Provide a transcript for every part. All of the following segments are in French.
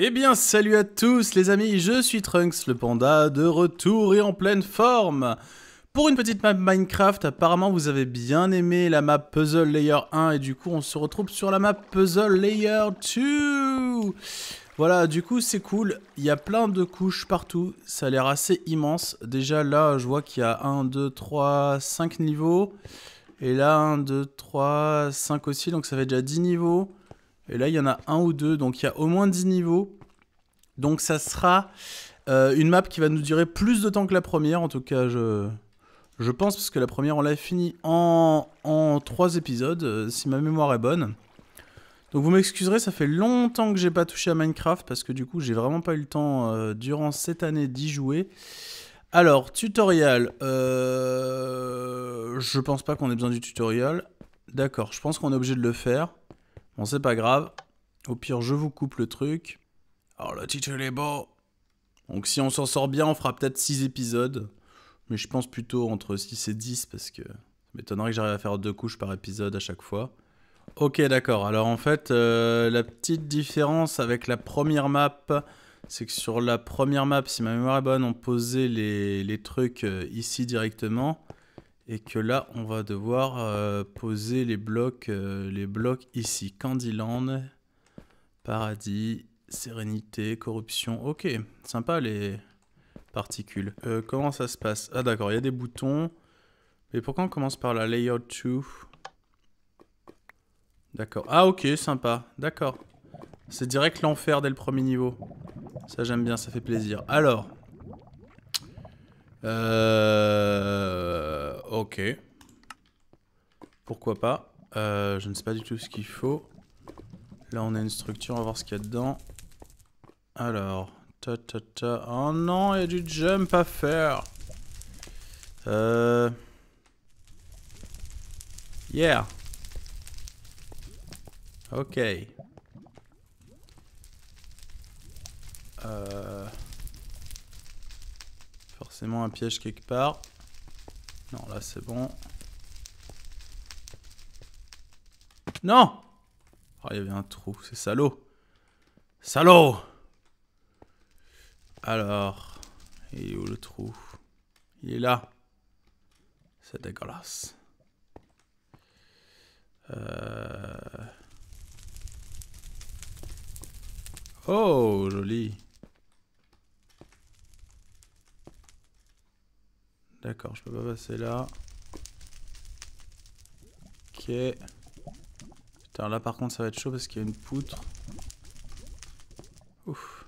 Eh bien, salut à tous les amis, je suis Trunks le panda, de retour et en pleine forme Pour une petite map Minecraft, apparemment vous avez bien aimé la map Puzzle Layer 1 et du coup on se retrouve sur la map Puzzle Layer 2 voilà, du coup, c'est cool. Il y a plein de couches partout. Ça a l'air assez immense. Déjà, là, je vois qu'il y a 1, 2, 3, 5 niveaux. Et là, 1, 2, 3, 5 aussi. Donc, ça fait déjà 10 niveaux. Et là, il y en a un ou deux, donc il y a au moins 10 niveaux. Donc ça sera euh, une map qui va nous durer plus de temps que la première, en tout cas, je, je pense, parce que la première, on l'a fini en, en 3 épisodes, euh, si ma mémoire est bonne. Donc vous m'excuserez, ça fait longtemps que j'ai pas touché à Minecraft, parce que du coup, j'ai vraiment pas eu le temps euh, durant cette année d'y jouer. Alors, tutoriel. je pense pas qu'on ait besoin du tutoriel. D'accord, je pense qu'on est obligé de le faire. Bon, c'est pas grave. Au pire, je vous coupe le truc. Alors, le titre, est beau. Donc, si on s'en sort bien, on fera peut-être 6 épisodes. Mais je pense plutôt entre 6 et 10 parce que ça m'étonnerait que j'arrive à faire deux couches par épisode à chaque fois. Ok, d'accord. Alors, en fait, euh, la petite différence avec la première map, c'est que sur la première map, si ma mémoire est bonne, on posait les trucs euh, ici directement et que là on va devoir euh, poser les blocs, euh, les blocs ici. Candyland, paradis, sérénité, corruption. Ok, sympa les particules. Euh, comment ça se passe Ah d'accord, il y a des boutons. Mais pourquoi on commence par la layout 2 D'accord. Ah ok, sympa. D'accord. C'est direct l'enfer dès le premier niveau. Ça j'aime bien, ça fait plaisir. Alors, euh... Ok. Pourquoi pas. Euh, je ne sais pas du tout ce qu'il faut. Là, on a une structure, on va voir ce qu'il y a dedans. Alors... Ta ta ta... Oh non, il y a du jump à faire Euh... Yeah Ok. Euh forcément un piège quelque part. Non, là c'est bon. Non Oh, il y avait un trou, c'est salaud. Salaud Alors, il est où le trou Il est là. C'est dégueulasse. Euh... Oh, joli. D'accord, je peux pas passer là. Ok. Putain, là par contre ça va être chaud parce qu'il y a une poutre. Ouf.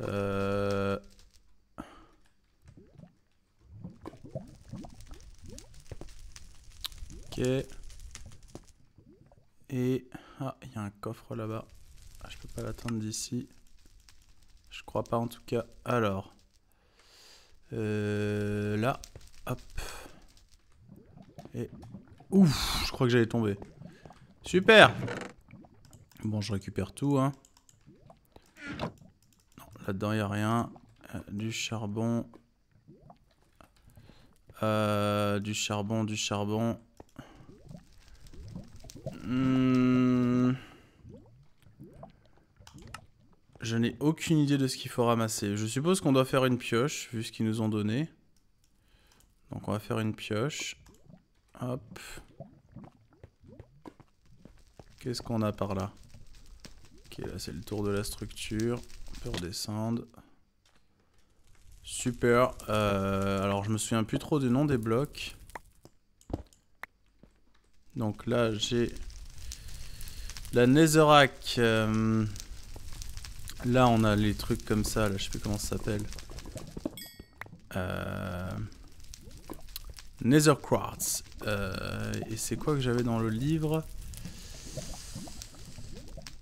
Euh... Ok. Et... Ah, il y a un coffre là-bas. Ah, je peux pas l'atteindre d'ici. Je crois pas en tout cas. Alors... Euh, là, hop. Et... Ouf, je crois que j'allais tomber. Super Bon, je récupère tout. Hein. Là-dedans, il n'y a rien. Euh, du charbon. Euh, du charbon, du charbon. Hmm. Je n'ai aucune idée de ce qu'il faut ramasser. Je suppose qu'on doit faire une pioche, vu ce qu'ils nous ont donné. Donc on va faire une pioche. Hop. Qu'est-ce qu'on a par là Ok, là c'est le tour de la structure. On peut redescendre. Super. Euh, alors je me souviens plus trop du nom des blocs. Donc là j'ai la Netherrack. Euh, Là, on a les trucs comme ça, là, je sais plus comment ça s'appelle. Euh... Nether Quartz. Euh, et c'est quoi que j'avais dans le livre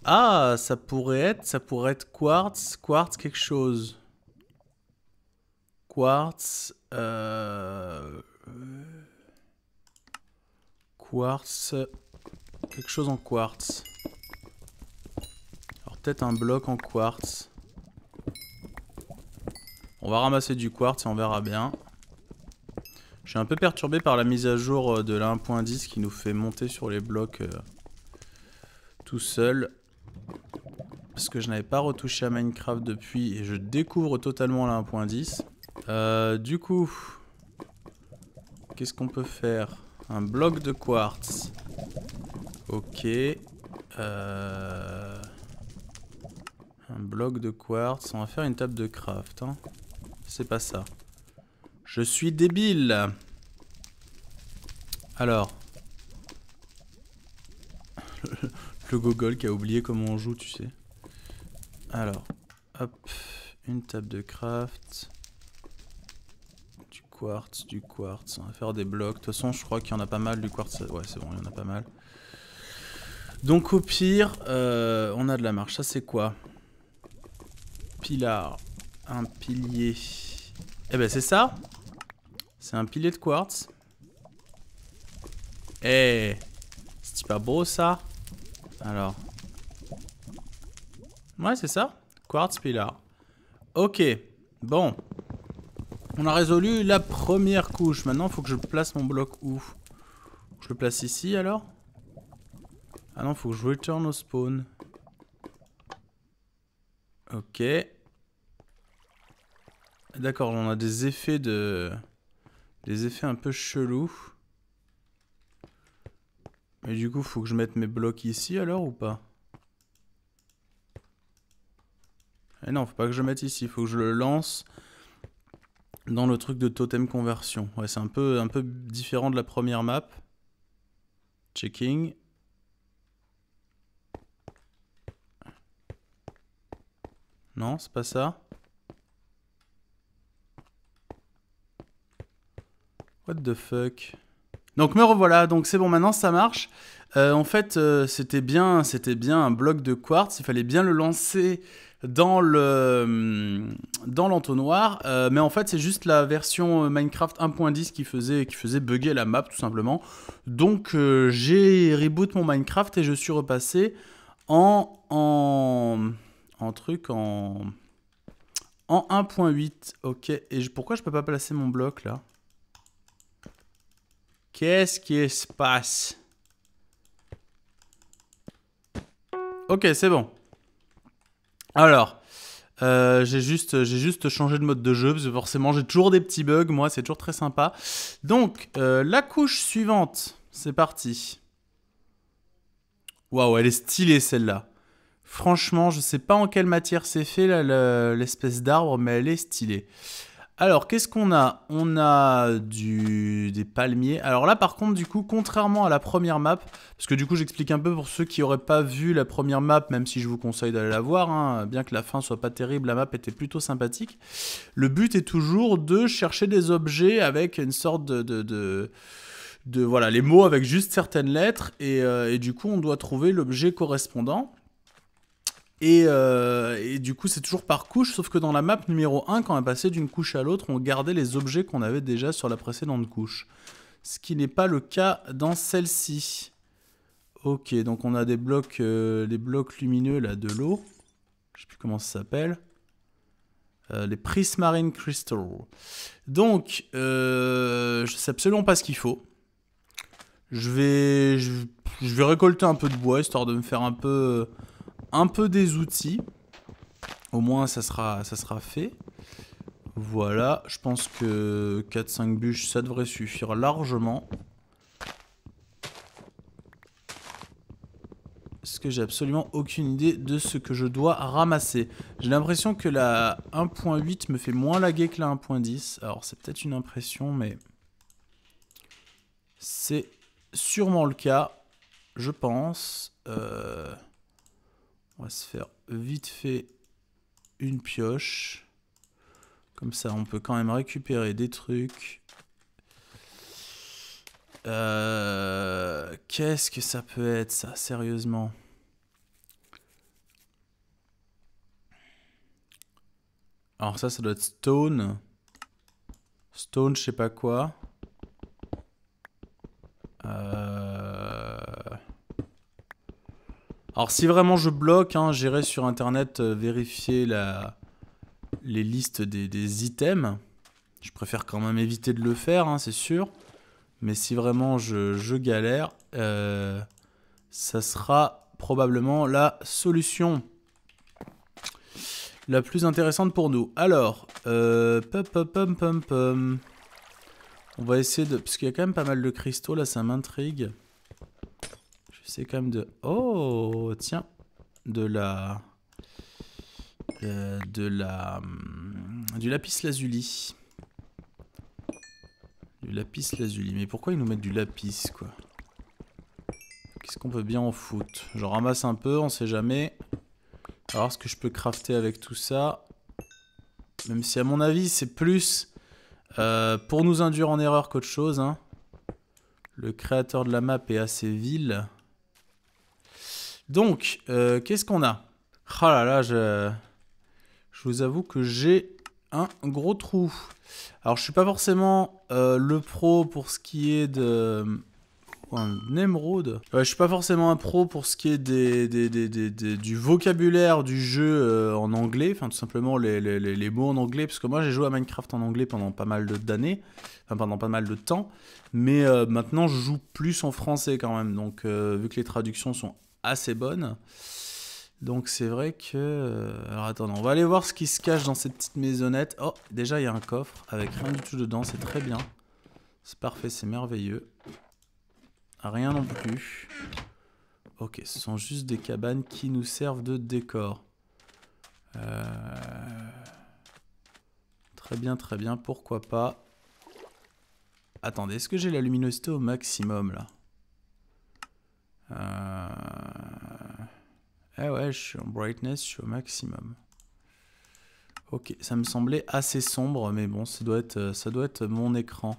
Ah, ça pourrait être, ça pourrait être quartz, quartz quelque chose. Quartz. Euh... Quartz. Quelque chose en quartz peut-être un bloc en quartz. On va ramasser du quartz et on verra bien. Je suis un peu perturbé par la mise à jour euh, de la 1.10 qui nous fait monter sur les blocs euh, tout seul. Parce que je n'avais pas retouché à Minecraft depuis et je découvre totalement la 1.10. Euh, du coup, qu'est-ce qu'on peut faire Un bloc de quartz. Ok. Euh... Un bloc de quartz. On va faire une table de craft. Hein. C'est pas ça. Je suis débile. Alors. Le gogol qui a oublié comment on joue, tu sais. Alors. Hop. Une table de craft Du quartz, du quartz. On va faire des blocs. De toute façon, je crois qu'il y en a pas mal du quartz. Ouais, c'est bon, il y en a pas mal. Donc au pire, euh, on a de la marche. Ça, c'est quoi Pilar. Un pilier. Eh ben c'est ça C'est un pilier de quartz. Eh C'est pas beau ça Alors. Ouais c'est ça. Quartz pilar. Ok. Bon. On a résolu la première couche. Maintenant faut que je place mon bloc où Je le place ici alors Ah non faut que je retourne au spawn. Ok. D'accord, on a des effets de... Des effets un peu chelous. Mais du coup, faut que je mette mes blocs ici alors ou pas eh non, faut pas que je mette ici, faut que je le lance dans le truc de totem conversion. Ouais, c'est un peu, un peu différent de la première map. Checking. Non, c'est pas ça. What the fuck Donc me revoilà, donc c'est bon, maintenant ça marche. Euh, en fait, euh, c'était bien, c'était bien un bloc de quartz, il fallait bien le lancer dans le hum, dans l'entonnoir euh, mais en fait c'est juste la version Minecraft 1.10 qui faisait qui faisait bugger la map tout simplement donc j'ai reboot mon Minecraft et je suis repassé en en en truc en, en 1.8. Ok, et pourquoi je peux pas placer mon bloc là Qu'est-ce qui se passe Ok, c'est bon. Alors, euh, j'ai juste, juste, changé de mode de jeu, parce que forcément j'ai toujours des petits bugs, moi c'est toujours très sympa. Donc, euh, la couche suivante, c'est parti. Waouh, elle est stylée celle-là. Franchement, je sais pas en quelle matière c'est fait l'espèce d'arbre, mais elle est stylée. Alors, qu'est-ce qu'on a On a du, des palmiers. Alors là, par contre, du coup, contrairement à la première map, parce que du coup, j'explique un peu pour ceux qui n'auraient pas vu la première map, même si je vous conseille d'aller la voir, hein, bien que la fin soit pas terrible, la map était plutôt sympathique. Le but est toujours de chercher des objets avec une sorte de... voilà, les mots avec juste certaines lettres, et euh, du coup, on doit trouver l'objet correspondant. Euh, et, du coup, c'est toujours par couche, sauf que dans la map numéro 1, quand on a passé d'une couche à l'autre, on gardait les objets qu'on avait déjà sur la précédente couche. Ce qui n'est pas le cas dans celle-ci. Ok, donc on a des blocs, euh, les blocs lumineux là de l'eau. Je sais plus comment ça s'appelle. Euh, les Prismarine Crystal. Donc, je sais absolument pas ce qu'il faut. Je vais, je, vais récolter un peu de bois, histoire de me faire un peu un peu des outils. Au moins, ça sera, ça sera fait. Voilà, je pense que 4-5 bûches, ça devrait suffire largement. Parce que j'ai absolument aucune idée de ce que je dois ramasser. J'ai l'impression que la 1.8 me fait moins laguer que la 1.10. Alors, c'est peut-être une impression, mais... C'est sûrement le cas, je pense. Euh se faire vite fait une pioche. Comme ça, on peut quand même récupérer des trucs. Euh, qu'est-ce que ça peut être, ça, sérieusement Alors ça, ça doit être Stone. Stone, je sais pas quoi. Euh... Alors si vraiment je bloque, hein, j'irai sur internet euh, vérifier la... les listes des, items. Je préfère quand même éviter de le faire, hein, c'est sûr. Mais si vraiment je, galère, euh, ça sera probablement la solution la plus intéressante pour nous. Alors, euh, On va essayer de... Parce qu'il y a quand même pas mal de cristaux, là ça m'intrigue c'est quand même de... Oh, tiens, de la... Euh, de la... Hum, du lapis lazuli. Du lapis lazuli. Mais pourquoi ils nous mettent du lapis, quoi Qu'est-ce qu'on peut bien en foutre J'en ramasse un peu, on sait jamais. Alors, ce que je peux crafter avec tout ça. Même si, à mon avis, c'est plus euh, pour nous induire en erreur qu'autre chose. Hein. Le créateur de la map est assez vil. Donc, euh, qu'est-ce qu'on a oh là là, je... je vous avoue que j'ai un gros trou. Alors, je suis pas forcément euh, le pro pour ce qui est de... Un émeraude. Je je suis pas forcément un pro pour ce qui est des, du vocabulaire du jeu euh, en anglais, enfin tout simplement les, mots en anglais, parce que moi j'ai joué à Minecraft en anglais pendant pas mal d'années, enfin pendant pas mal de temps, mais maintenant je joue plus en français quand même, donc vu que les traductions sont assez bonne. Donc c'est vrai que... Euh, alors attendez, on va aller voir ce qui se cache dans cette petite maisonnette. Oh, déjà il y a un coffre avec rien du tout dedans, c'est très bien. C'est parfait, c'est merveilleux. Rien non plus. Ok, ce sont juste des cabanes qui nous servent de décor. Euh, très bien, très bien, pourquoi pas. Attendez, est-ce que j'ai la luminosité au maximum là euh, eh ouais, je suis en brightness, je suis au maximum. Ok, ça me semblait assez sombre, mais bon, ça doit être, euh, ça doit être mon écran.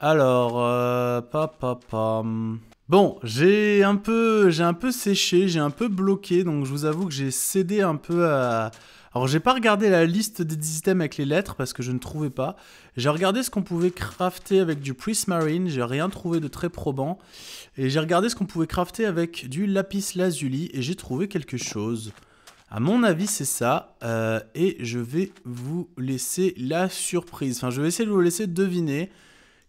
Alors, euh, pa, pa, pa. Hum. Bon, j'ai un peu, j'ai un peu séché, j'ai un peu bloqué, donc je vous avoue que j'ai cédé un peu à, alors j'ai pas regardé la liste des items avec les lettres parce que je ne trouvais pas. J'ai regardé ce qu'on pouvait crafter avec du prismarine, j'ai rien trouvé de très probant. Et j'ai regardé ce qu'on pouvait crafter avec du lapis lazuli et j'ai trouvé quelque chose. À mon avis, c'est ça. Euh, et je vais vous laisser la surprise. Enfin, je vais essayer de vous laisser deviner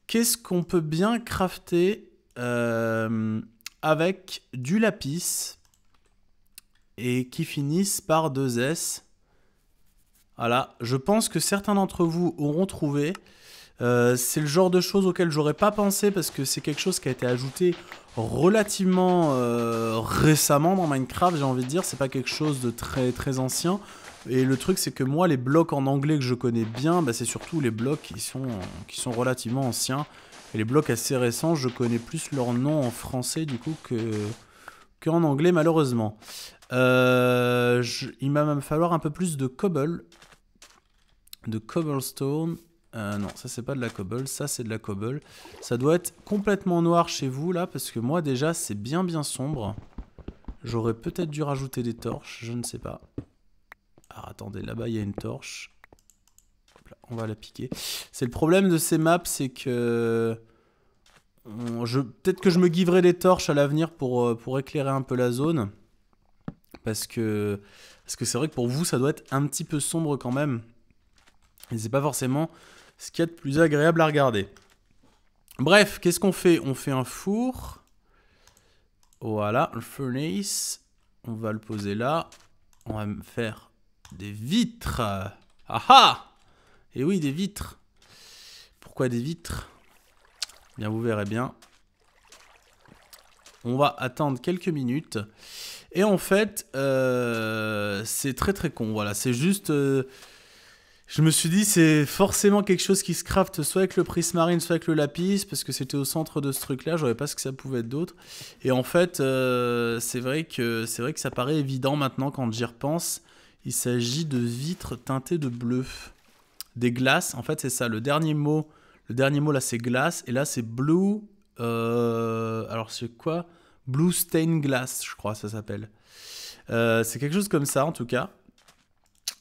qu'est-ce qu'on peut bien crafter euh, avec du lapis et qui finissent par deux S. Voilà, je pense que certains d'entre vous auront trouvé. Euh, c'est le genre de choses auquel j'aurais pas pensé parce que c'est quelque chose qui a été ajouté relativement euh, récemment dans Minecraft, j'ai envie de dire, c'est pas quelque chose de très très ancien. Et le truc c'est que moi les blocs en anglais que je connais bien, bah, c'est surtout les blocs qui sont, qui sont relativement anciens. Et les blocs assez récents, je connais plus leur nom en français du coup que qu'en anglais malheureusement. Euh, il va même falloir un peu plus de cobble de cobblestone. Euh, non, ça c'est pas de la cobble, ça c'est de la cobble. Ça doit être complètement noir chez vous là, parce que moi déjà c'est bien bien sombre. J'aurais peut-être dû rajouter des torches, je ne sais pas. Alors attendez, là-bas il y a une torche. on va la piquer. C'est le problème de ces maps, c'est que... Euh, peut-être que je me livrerai des torches à l'avenir pour, euh, pour éclairer un peu la zone. Parce que parce que c'est vrai que pour vous ça doit être un petit peu sombre quand même. Et c'est pas forcément ce qu'il y a de plus agréable à regarder. Bref, qu'est-ce qu'on fait On fait un four. Voilà, le furnace. On va le poser là. On va me faire des vitres. Ah ah Et eh oui, des vitres. Pourquoi des vitres Bien, vous verrez bien. On va attendre quelques minutes. Et en fait, euh, c'est très très con. Voilà, c'est juste... Euh, je me suis dit, c'est forcément quelque chose qui se crafte soit avec le prismarine, soit avec le lapis, parce que c'était au centre de ce truc-là, je ne pas ce que ça pouvait être d'autre. Et en fait, euh, c'est vrai, que, vrai que ça paraît évident maintenant quand j'y repense. Il s'agit de vitres teintées de bleu. Des glaces, en fait, c'est ça. Le dernier mot, le dernier mot là, c'est glace, et là, c'est blue. Euh, alors, c'est quoi Blue stained Glass, je crois, ça s'appelle. Euh, c'est quelque chose comme ça, en tout cas.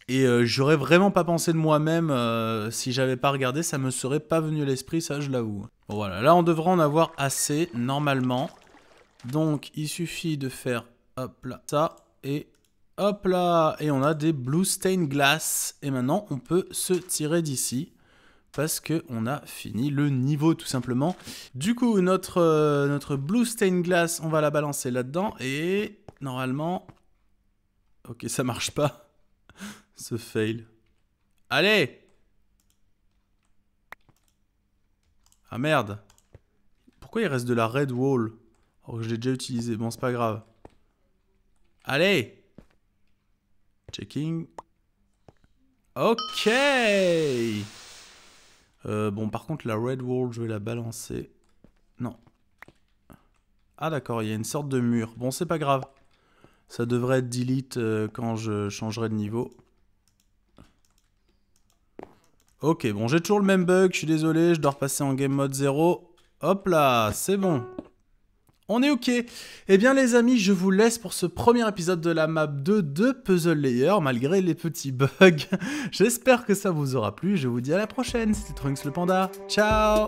Et euh, j'aurais vraiment pas pensé de moi-même euh, si j'avais pas regardé, ça me serait pas venu à l'esprit, ça je l'avoue. voilà, là on devrait en avoir assez, normalement. Donc il suffit de faire, hop là, ça, et hop là, et on a des blue stained glass. Et maintenant on peut se tirer d'ici parce qu'on a fini le niveau tout simplement. Du coup, notre, euh, notre blue stained glass, on va la balancer là-dedans et normalement... Ok, ça marche pas. Ce fail. Allez Ah merde Pourquoi il reste de la red wall Alors oh, que je déjà utilisé. Bon, c'est pas grave. Allez Checking. Ok euh, Bon, par contre, la red wall, je vais la balancer. Non. Ah d'accord, il y a une sorte de mur. Bon, c'est pas grave. Ça devrait être delete euh, quand je changerai de niveau. Ok, bon, j'ai toujours le même bug, je suis désolé, je dois repasser en game mode 0. Hop là, c'est bon. On est ok. Eh bien les amis, je vous laisse pour ce premier épisode de la map 2 de Puzzle Layer, malgré les petits bugs. J'espère que ça vous aura plu, je vous dis à la prochaine, c'était Trunks le Panda. Ciao